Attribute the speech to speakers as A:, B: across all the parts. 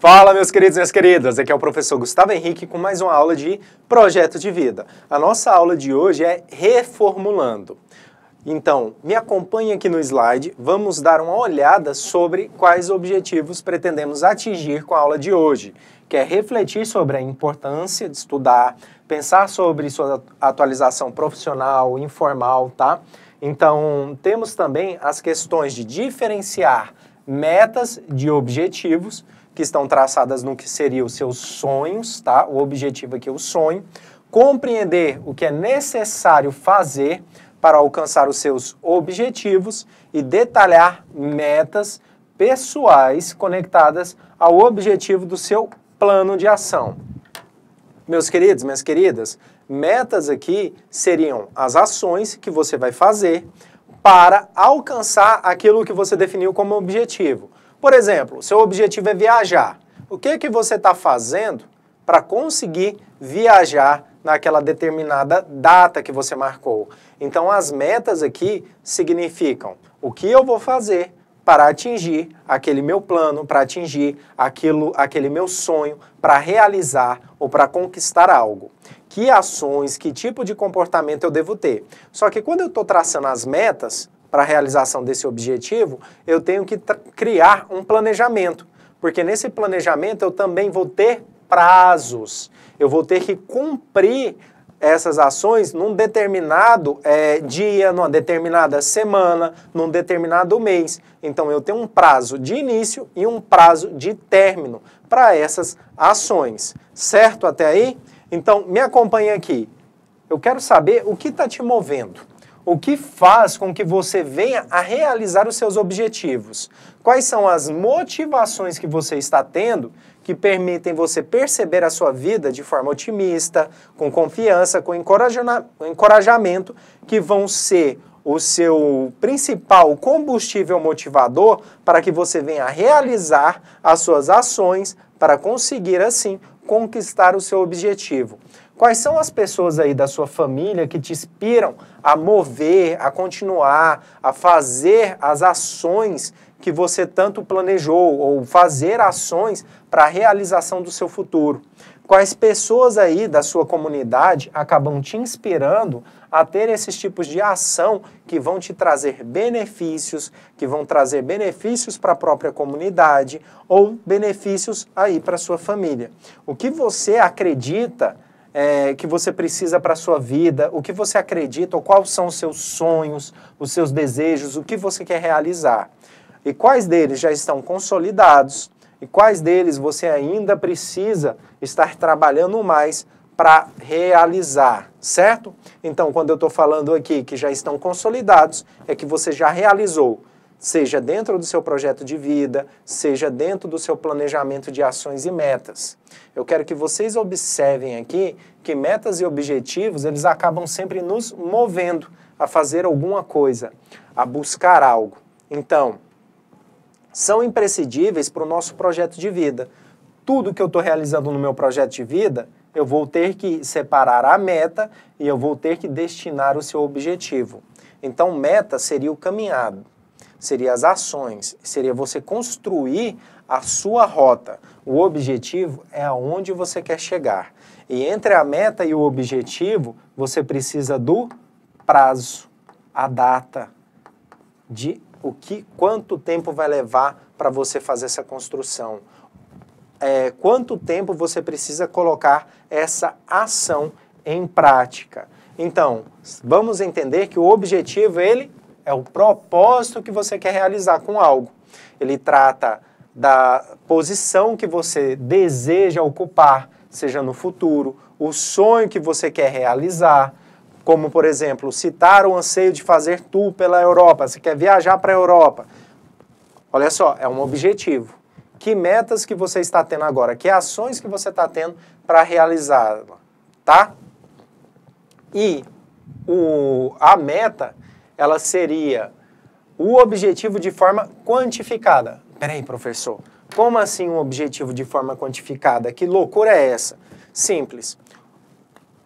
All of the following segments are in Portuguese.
A: Fala, meus queridos e minhas queridas! Aqui é o professor Gustavo Henrique com mais uma aula de Projeto de Vida. A nossa aula de hoje é Reformulando. Então, me acompanhe aqui no slide, vamos dar uma olhada sobre quais objetivos pretendemos atingir com a aula de hoje, que é refletir sobre a importância de estudar, pensar sobre sua atualização profissional, informal, tá? Então, temos também as questões de diferenciar metas de objetivos que estão traçadas no que seriam os seus sonhos, tá? O objetivo aqui é o sonho. Compreender o que é necessário fazer para alcançar os seus objetivos e detalhar metas pessoais conectadas ao objetivo do seu plano de ação. Meus queridos, minhas queridas, metas aqui seriam as ações que você vai fazer para alcançar aquilo que você definiu como objetivo. Por exemplo, seu objetivo é viajar. O que, que você está fazendo para conseguir viajar naquela determinada data que você marcou? Então, as metas aqui significam o que eu vou fazer para atingir aquele meu plano, para atingir aquilo, aquele meu sonho, para realizar ou para conquistar algo que ações, que tipo de comportamento eu devo ter. Só que quando eu estou traçando as metas para a realização desse objetivo, eu tenho que criar um planejamento, porque nesse planejamento eu também vou ter prazos, eu vou ter que cumprir essas ações num determinado é, dia, numa determinada semana, num determinado mês. Então eu tenho um prazo de início e um prazo de término para essas ações. Certo até aí? Então, me acompanha aqui. Eu quero saber o que está te movendo. O que faz com que você venha a realizar os seus objetivos? Quais são as motivações que você está tendo que permitem você perceber a sua vida de forma otimista, com confiança, com encorajamento, que vão ser o seu principal combustível motivador para que você venha a realizar as suas ações para conseguir, assim, conquistar o seu objetivo. Quais são as pessoas aí da sua família que te inspiram a mover, a continuar, a fazer as ações que você tanto planejou ou fazer ações para a realização do seu futuro? quais pessoas aí da sua comunidade acabam te inspirando a ter esses tipos de ação que vão te trazer benefícios, que vão trazer benefícios para a própria comunidade ou benefícios aí para sua família. O que você acredita é, que você precisa para a sua vida, o que você acredita, ou quais são os seus sonhos, os seus desejos, o que você quer realizar. E quais deles já estão consolidados e quais deles você ainda precisa estar trabalhando mais para realizar, certo? Então, quando eu estou falando aqui que já estão consolidados, é que você já realizou, seja dentro do seu projeto de vida, seja dentro do seu planejamento de ações e metas. Eu quero que vocês observem aqui que metas e objetivos, eles acabam sempre nos movendo a fazer alguma coisa, a buscar algo. Então, são imprescindíveis para o nosso projeto de vida. Tudo que eu estou realizando no meu projeto de vida, eu vou ter que separar a meta e eu vou ter que destinar o seu objetivo. Então, meta seria o caminhado, seria as ações, seria você construir a sua rota. O objetivo é aonde você quer chegar. E entre a meta e o objetivo, você precisa do prazo, a data de o que, quanto tempo vai levar para você fazer essa construção. É, quanto tempo você precisa colocar essa ação em prática. Então, vamos entender que o objetivo, ele é o propósito que você quer realizar com algo. Ele trata da posição que você deseja ocupar, seja no futuro, o sonho que você quer realizar, como por exemplo, citar o anseio de fazer tour pela Europa, você quer viajar para a Europa. Olha só, é um objetivo. Que metas que você está tendo agora? Que ações que você está tendo para realizá-la, tá? E o, a meta, ela seria o objetivo de forma quantificada. Peraí, professor, como assim um objetivo de forma quantificada? Que loucura é essa? Simples.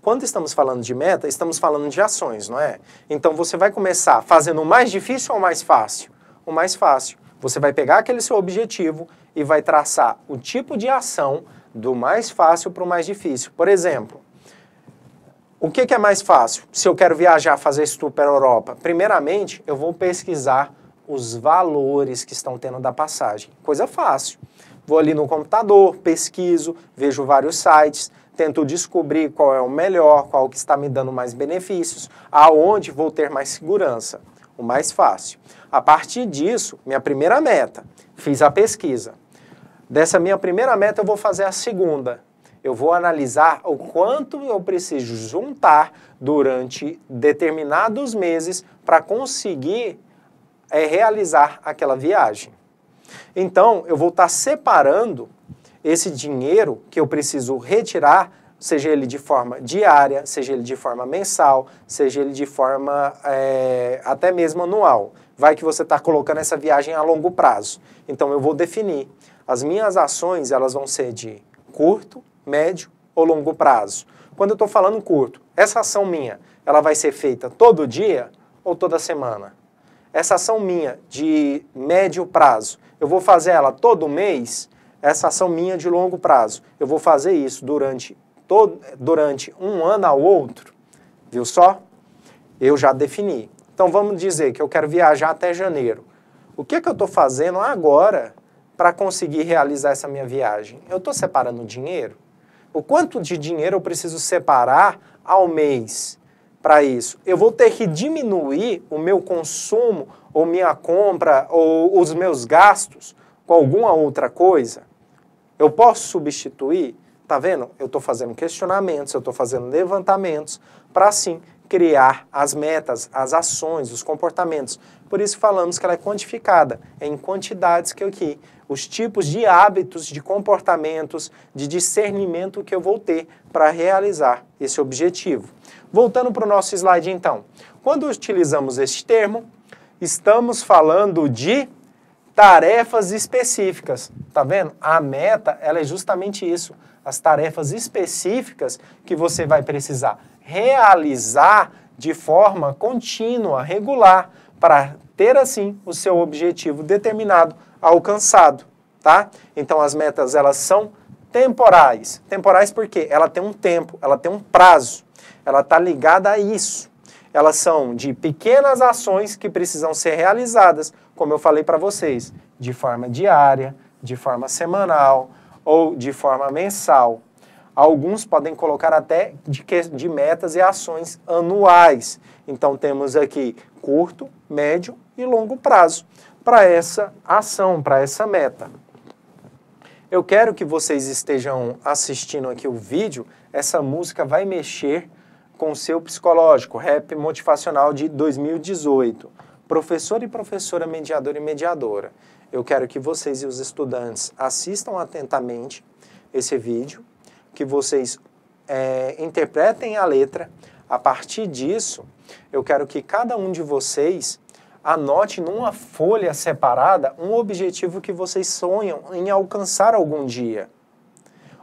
A: Quando estamos falando de meta, estamos falando de ações, não é? Então você vai começar fazendo o mais difícil ou o mais fácil? O mais fácil. Você vai pegar aquele seu objetivo e vai traçar o tipo de ação do mais fácil para o mais difícil. Por exemplo, o que, que, é mais fácil se eu quero viajar, fazer isso para a Europa? Primeiramente, eu vou pesquisar os valores que estão tendo da passagem. Coisa fácil vou ali no computador, pesquiso, vejo vários sites, tento descobrir qual é o melhor, qual que está me dando mais benefícios, aonde vou ter mais segurança, o mais fácil. A partir disso, minha primeira meta, fiz a pesquisa. Dessa minha primeira meta, eu vou fazer a segunda. Eu vou analisar o quanto eu preciso juntar durante determinados meses para conseguir é, realizar aquela viagem. Então, eu vou estar separando esse dinheiro que eu preciso retirar, seja ele de forma diária, seja ele de forma mensal, seja ele de forma é, até mesmo anual. Vai que você está colocando essa viagem a longo prazo. Então, eu vou definir. As minhas ações, elas vão ser de curto, médio ou longo prazo. Quando eu estou falando curto, essa ação minha, ela vai ser feita todo dia ou toda semana? Essa ação minha de médio prazo, eu vou fazer ela todo mês, essa ação minha de longo prazo. Eu vou fazer isso durante, todo, durante um ano ao outro, viu só? Eu já defini. Então vamos dizer que eu quero viajar até janeiro. O que, é que eu estou fazendo agora para conseguir realizar essa minha viagem? Eu estou separando dinheiro? O quanto de dinheiro eu preciso separar ao mês para isso? Eu vou ter que diminuir o meu consumo ou minha compra ou os meus gastos com alguma outra coisa? Eu posso substituir? Tá vendo? Eu estou fazendo questionamentos, eu estou fazendo levantamentos para sim criar as metas, as ações, os comportamentos. Por isso falamos que ela é quantificada é em quantidades que eu que os tipos de hábitos, de comportamentos, de discernimento que eu vou ter para realizar esse objetivo. Voltando para o nosso slide então. Quando utilizamos este termo, estamos falando de tarefas específicas. Tá vendo? A meta, ela é justamente isso, as tarefas específicas que você vai precisar realizar de forma contínua, regular, para ter assim o seu objetivo determinado alcançado, tá? Então as metas elas são temporais. Temporais porque ela tem um tempo, ela tem um prazo. Ela está ligada a isso. Elas são de pequenas ações que precisam ser realizadas, como eu falei para vocês, de forma diária, de forma semanal ou de forma mensal. Alguns podem colocar até de, que, de metas e ações anuais. Então temos aqui curto, médio e longo prazo para essa ação, para essa meta. Eu quero que vocês estejam assistindo aqui o vídeo. Essa música vai mexer com o seu psicológico, rap motivacional de 2018. Professor e professora, mediador e mediadora, eu quero que vocês e os estudantes assistam atentamente esse vídeo que vocês é, interpretem a letra. A partir disso, eu quero que cada um de vocês anote numa folha separada um objetivo que vocês sonham em alcançar algum dia.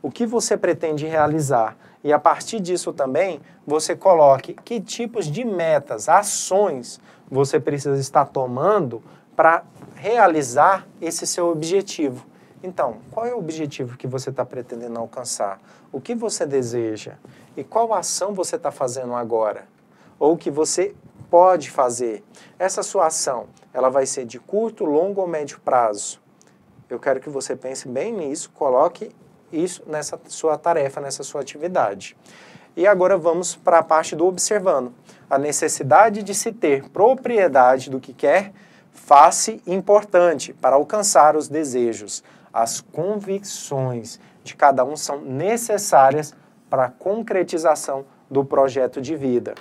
A: O que você pretende realizar? E a partir disso também, você coloque que tipos de metas, ações você precisa estar tomando para realizar esse seu objetivo. Então, qual é o objetivo que você está pretendendo alcançar? O que você deseja? E qual ação você está fazendo agora? Ou que você pode fazer? Essa sua ação, ela vai ser de curto, longo ou médio prazo? Eu quero que você pense bem nisso, coloque isso nessa sua tarefa, nessa sua atividade. E agora vamos para a parte do observando. A necessidade de se ter propriedade do que quer, face importante para alcançar os desejos. As convicções de cada um são necessárias para a concretização do projeto de vida.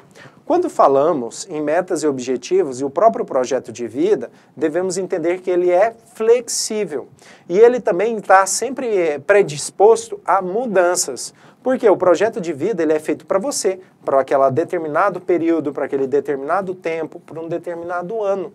A: Quando falamos em metas e objetivos e o próprio projeto de vida, devemos entender que ele é flexível e ele também está sempre eh, predisposto a mudanças. Porque o projeto de vida ele é feito para você, para aquele determinado período, para aquele determinado tempo, para um determinado ano.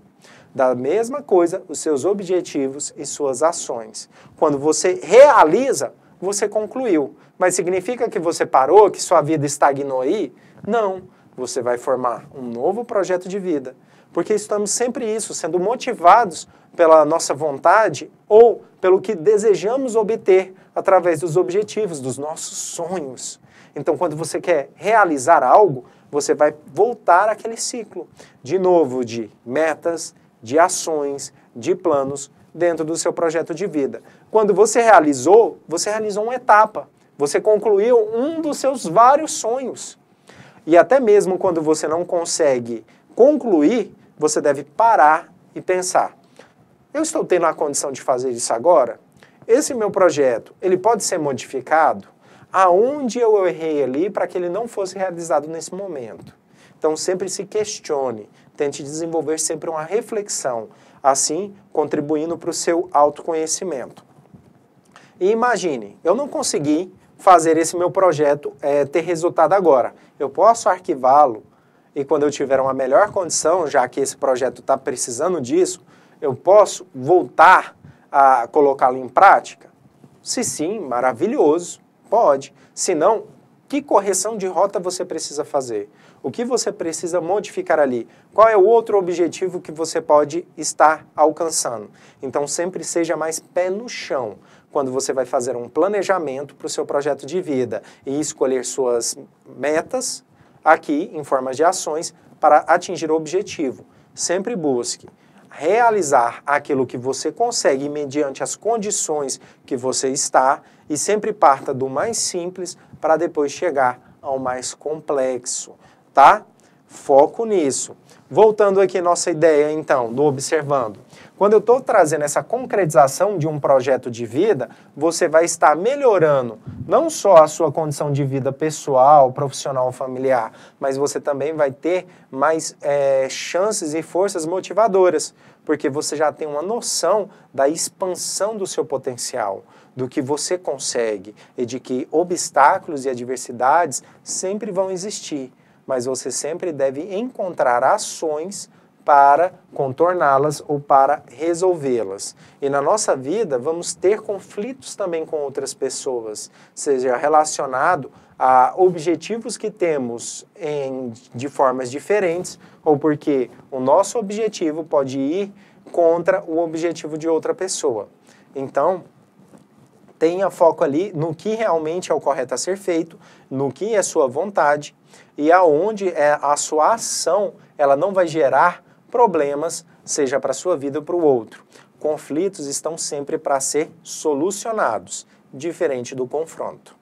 A: Da mesma coisa, os seus objetivos e suas ações. Quando você realiza, você concluiu. Mas significa que você parou, que sua vida estagnou aí? Não. Você vai formar um novo projeto de vida. Porque estamos sempre isso, sendo motivados pela nossa vontade ou pelo que desejamos obter, através dos objetivos, dos nossos sonhos. Então, quando você quer realizar algo, você vai voltar àquele ciclo, de novo, de metas, de ações, de planos dentro do seu projeto de vida. Quando você realizou, você realizou uma etapa, você concluiu um dos seus vários sonhos. E até mesmo quando você não consegue concluir, você deve parar e pensar: eu estou tendo a condição de fazer isso agora? esse meu projeto, ele pode ser modificado? Aonde eu errei ali para que ele não fosse realizado nesse momento? Então sempre se questione, tente desenvolver sempre uma reflexão, assim contribuindo para o seu autoconhecimento. E imagine, eu não consegui fazer esse meu projeto é, ter resultado agora. Eu posso arquivá-lo e quando eu tiver uma melhor condição, já que esse projeto está precisando disso, eu posso voltar a colocá-lo em prática? Se sim, maravilhoso, pode. Se não, que correção de rota você precisa fazer? O que você precisa modificar ali? Qual é o outro objetivo que você pode estar alcançando? Então, sempre seja mais pé no chão quando você vai fazer um planejamento para o seu projeto de vida e escolher suas metas aqui em formas de ações para atingir o objetivo. Sempre busque realizar aquilo que você consegue mediante as condições que você está e sempre parta do mais simples para depois chegar ao mais complexo, tá? Foco nisso. Voltando aqui nossa ideia, então, do observando. Quando eu estou trazendo essa concretização de um projeto de vida, você vai estar melhorando não só a sua condição de vida pessoal, profissional, familiar, mas você também vai ter mais é, chances e forças motivadoras, porque você já tem uma noção da expansão do seu potencial, do que você consegue e de que obstáculos e adversidades sempre vão existir mas você sempre deve encontrar ações para contorná-las ou para resolvê-las. E na nossa vida vamos ter conflitos também com outras pessoas, seja relacionado a objetivos que temos em, de formas diferentes, ou porque o nosso objetivo pode ir contra o objetivo de outra pessoa. Então, tenha foco ali no que realmente é o correto a ser feito, no que é sua vontade e aonde é a sua ação ela não vai gerar problemas, seja para a sua vida ou para o outro. Conflitos estão sempre para ser solucionados, diferente do confronto.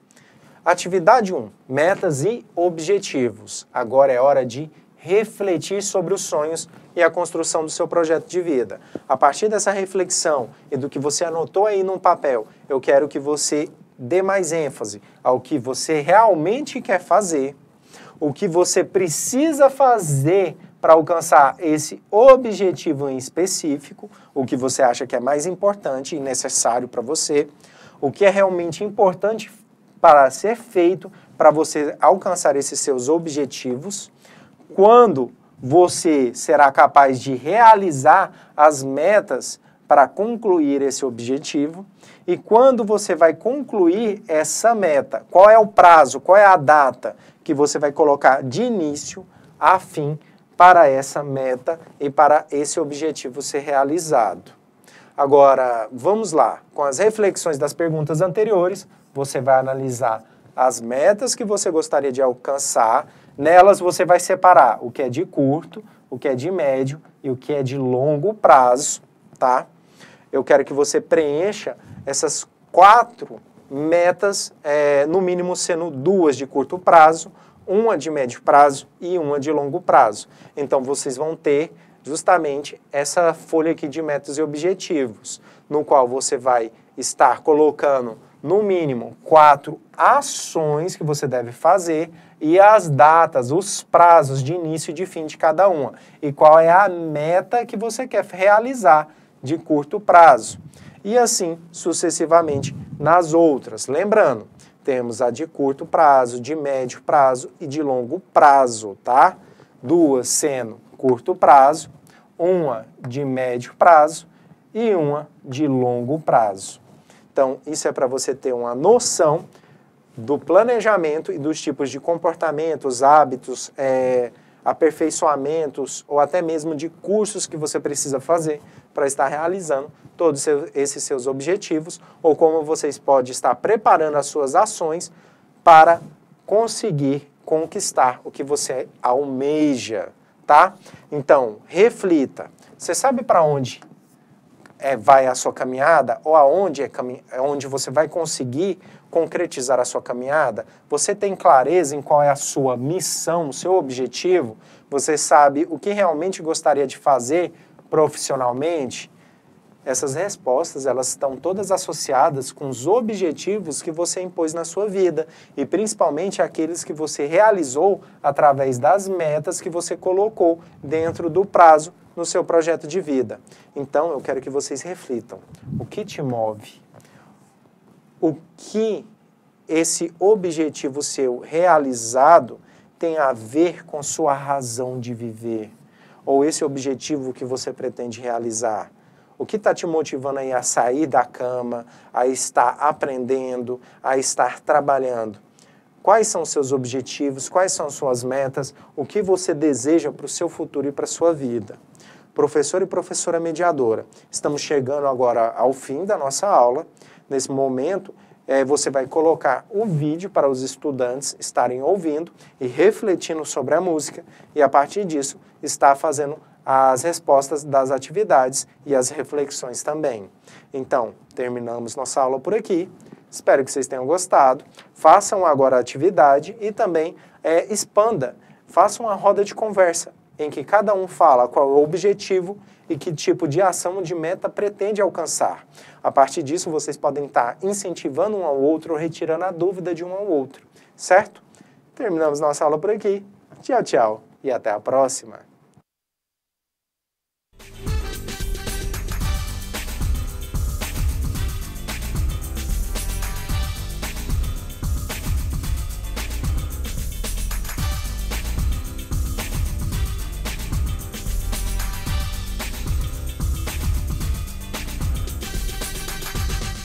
A: Atividade 1: metas e objetivos. Agora é hora de refletir sobre os sonhos e a construção do seu projeto de vida. A partir dessa reflexão e do que você anotou aí num papel, eu quero que você dê mais ênfase ao que você realmente quer fazer, o que você precisa fazer para alcançar esse objetivo em específico, o que você acha que é mais importante e necessário para você, o que é realmente importante para ser feito para você alcançar esses seus objetivos quando você será capaz de realizar as metas para concluir esse objetivo e quando você vai concluir essa meta, qual é o prazo, qual é a data que você vai colocar de início a fim para essa meta e para esse objetivo ser realizado. Agora, vamos lá. Com as reflexões das perguntas anteriores, você vai analisar as metas que você gostaria de alcançar Nelas você vai separar o que é de curto, o que é de médio e o que é de longo prazo, tá? Eu quero que você preencha essas quatro metas, é, no mínimo sendo duas de curto prazo, uma de médio prazo e uma de longo prazo. Então vocês vão ter justamente essa folha aqui de metas e objetivos, no qual você vai estar colocando no mínimo quatro ações que você deve fazer e as datas, os prazos de início e de fim de cada uma e qual é a meta que você quer realizar de curto prazo. E assim sucessivamente nas outras. Lembrando, temos a de curto prazo, de médio prazo e de longo prazo, tá? Duas sendo curto prazo, uma de médio prazo e uma de longo prazo. Então, isso é para você ter uma noção do planejamento e dos tipos de comportamentos, hábitos, é, aperfeiçoamentos ou até mesmo de cursos que você precisa fazer para estar realizando todos esses seus objetivos ou como vocês podem estar preparando as suas ações para conseguir conquistar o que você almeja, tá? Então, reflita. Você sabe para onde é, vai a sua caminhada ou aonde é, onde você vai conseguir concretizar a sua caminhada, você tem clareza em qual é a sua missão, o seu objetivo, você sabe o que realmente gostaria de fazer profissionalmente, essas respostas elas estão todas associadas com os objetivos que você impôs na sua vida e principalmente aqueles que você realizou através das metas que você colocou dentro do prazo no seu projeto de vida. Então eu quero que vocês reflitam: o que te move? o que esse objetivo seu realizado tem a ver com sua razão de viver, ou esse objetivo que você pretende realizar. O que está te motivando aí a sair da cama, a estar aprendendo, a estar trabalhando? Quais são seus objetivos? Quais são suas metas? O que você deseja para o seu futuro e para a sua vida? Professor e professora mediadora, estamos chegando agora ao fim da nossa aula nesse momento, é, você vai colocar o vídeo para os estudantes estarem ouvindo e refletindo sobre a música, e a partir disso, está fazendo as respostas das atividades e as reflexões também. Então, terminamos nossa aula por aqui. Espero que vocês tenham gostado. Façam agora a atividade e também é, expanda. Faça uma roda de conversa em que cada um fala qual é o objetivo e que tipo de ação ou de meta pretende alcançar. A partir disso, vocês podem estar incentivando um ao outro ou retirando a dúvida de um ao outro, certo? Terminamos nossa aula por aqui. Tchau, tchau e até a próxima!